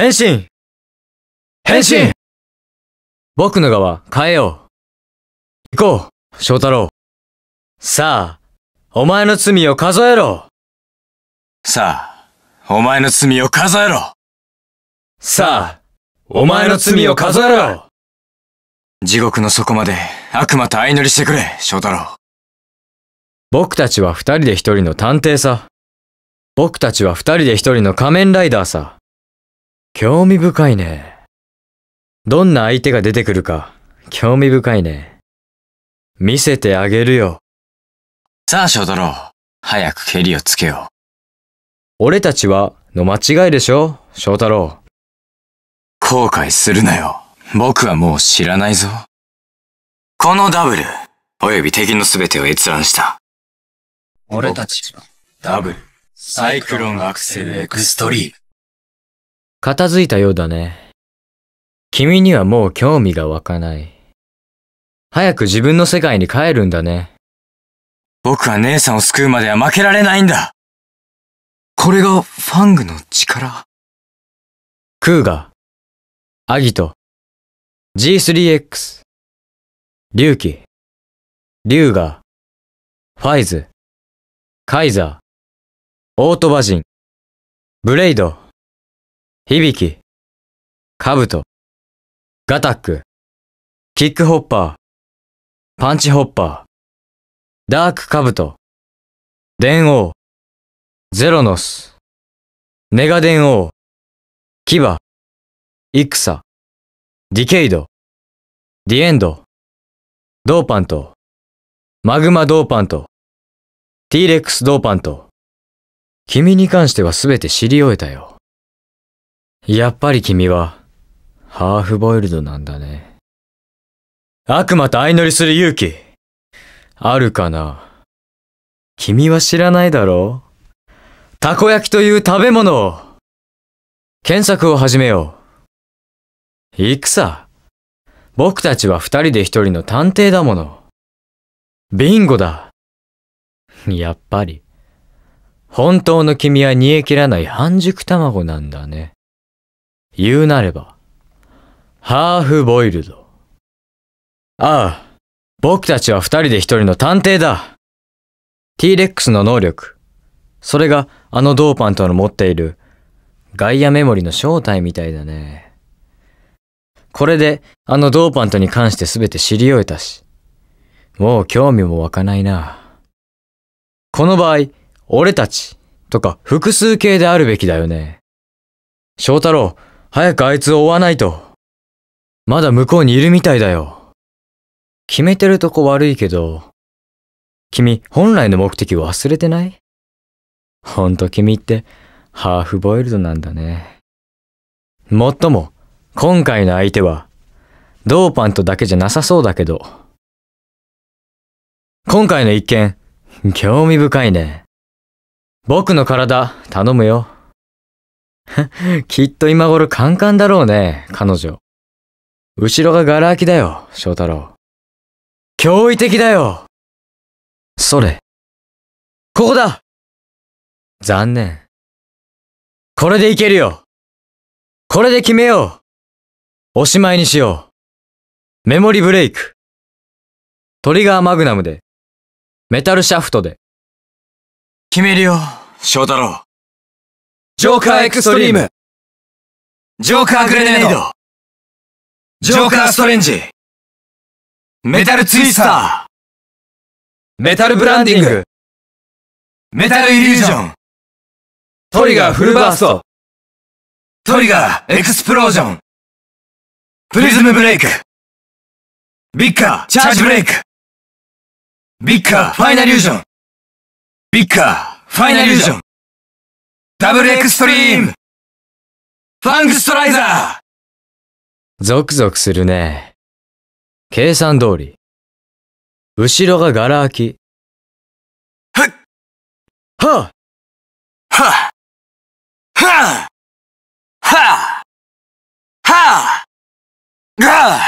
変身変身僕の側、変えよう。行こう、翔太郎。さあ、お前の罪を数えろさあ、お前の罪を数えろさあ、お前の罪を数えろ地獄の底まで悪魔と相乗りしてくれ、翔太郎。僕たちは二人で一人の探偵さ。僕たちは二人で一人の仮面ライダーさ。興味深いね。どんな相手が出てくるか、興味深いね。見せてあげるよ。さあ、翔太郎。早く蹴りをつけよう。俺たちは、の間違いでしょ翔太郎。後悔するなよ。僕はもう知らないぞ。このダブル、及び敵の全てを閲覧した。俺たちは、ダブル、サイクロンアクセルエクストリーム。片付いたようだね。君にはもう興味が湧かない。早く自分の世界に帰るんだね。僕は姉さんを救うまでは負けられないんだこれがファングの力。クーガ、アギト、G3X、リュウキ、リュウガ、ファイズ、カイザー、オートバジン、ブレイド。響き、カブト、ガタック、キックホッパー、パンチホッパー、ダークカブト、電王、ゼロノス、ネガ電王、キバ、イクサ、ディケイド、ディエンド、ドーパント、マグマドーパント、ーレックスドーパント。君に関しては全て知り終えたよ。やっぱり君は、ハーフボイルドなんだね。悪魔と相乗りする勇気、あるかな君は知らないだろうたこ焼きという食べ物を、検索を始めよう。行くさ。僕たちは二人で一人の探偵だもの。ビンゴだ。やっぱり。本当の君は煮え切らない半熟卵なんだね。言うなれば、ハーフボイルド。ああ、僕たちは二人で一人の探偵だ。T-Rex の能力。それがあのドーパントの持っているガイアメモリの正体みたいだね。これであのドーパントに関して全て知り終えたし、もう興味も湧かないな。この場合、俺たちとか複数形であるべきだよね。翔太郎、早くあいつを追わないと。まだ向こうにいるみたいだよ。決めてるとこ悪いけど、君本来の目的忘れてないほんと君ってハーフボイルドなんだね。もっとも、今回の相手は、ドーパントだけじゃなさそうだけど。今回の一件、興味深いね。僕の体、頼むよ。きっと今頃カンカンだろうね、彼女。後ろがガラ空きだよ、翔太郎。驚異的だよそれ。ここだ残念。これでいけるよこれで決めようおしまいにしようメモリブレイクトリガーマグナムでメタルシャフトで決めるよ翔太郎ジョーカーエクストリームジョーカーグレネードジョーカーストレンジメタルツイスターメタルブランディングメタルイリュージョントリガーフルバーストトリガーエクスプロージョンプリズムブレイクビッカーチャージブレイクビッカーファイナルュージョンビッカーファイナルュージョンダブルエクストリームファングストライザーゾクゾクするね。計算通り。後ろがガラ空き。はっはっはっはっははが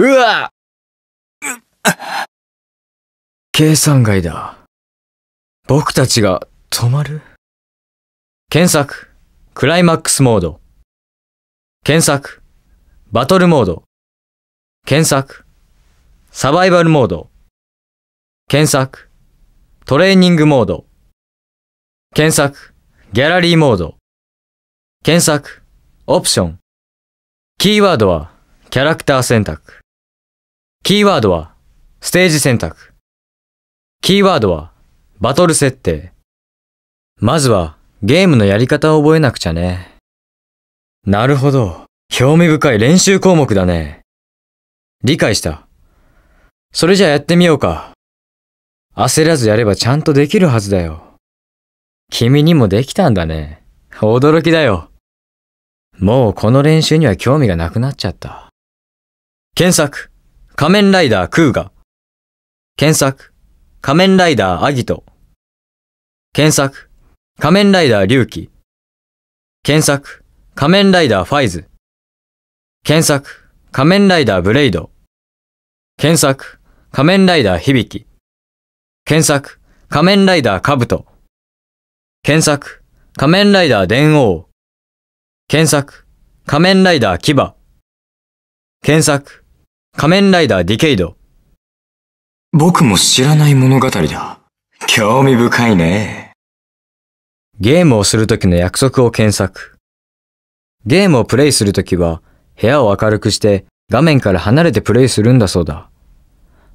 うわ計算外だ。僕たちが止まる検索、クライマックスモード。検索、バトルモード。検索、サバイバルモード。検索、トレーニングモード。検索、ギャラリーモード。検索、オプション。キーワードは、キャラクター選択。キーワードは、ステージ選択。キーワードは、バトル設定。まずは、ゲームのやり方を覚えなくちゃね。なるほど。興味深い練習項目だね。理解した。それじゃあやってみようか。焦らずやればちゃんとできるはずだよ。君にもできたんだね。驚きだよ。もうこの練習には興味がなくなっちゃった。検索。仮面ライダークーガ。検索、仮面ライダーアギト。検索、仮面ライダーウキ。検索、仮面ライダーファイズ。検索、仮面ライダーブレイド。検索、仮面ライダー響き。検索、仮面ライダーカブト。検索、仮面ライダー電王。検索、仮面ライダー牙。検索、仮面ライダーディケイド。僕も知らない物語だ。興味深いね。ゲームをするときの約束を検索。ゲームをプレイするときは、部屋を明るくして画面から離れてプレイするんだそうだ。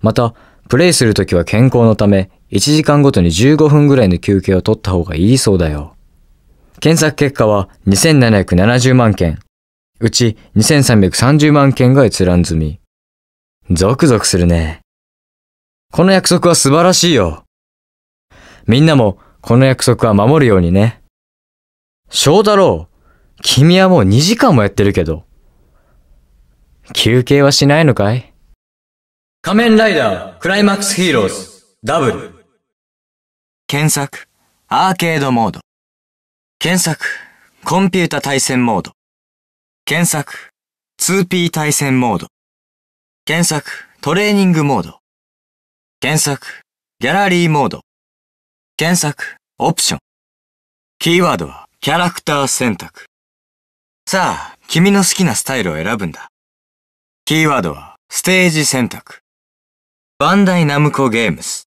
また、プレイするときは健康のため、1時間ごとに15分ぐらいの休憩を取った方がいいそうだよ。検索結果は2770万件、うち2330万件が閲覧済み。ゾクゾクするね。この約束は素晴らしいよ。みんなもこの約束は守るようにね。翔太郎、君はもう2時間もやってるけど。休憩はしないのかい仮面ライダークライマックスヒーローズダブル検索アーケードモード検索コンピュータ対戦モード検索 2P 対戦モード検索、トレーニングモード。検索、ギャラリーモード。検索、オプション。キーワードは、キャラクター選択。さあ、君の好きなスタイルを選ぶんだ。キーワードは、ステージ選択。バンダイナムコゲームス。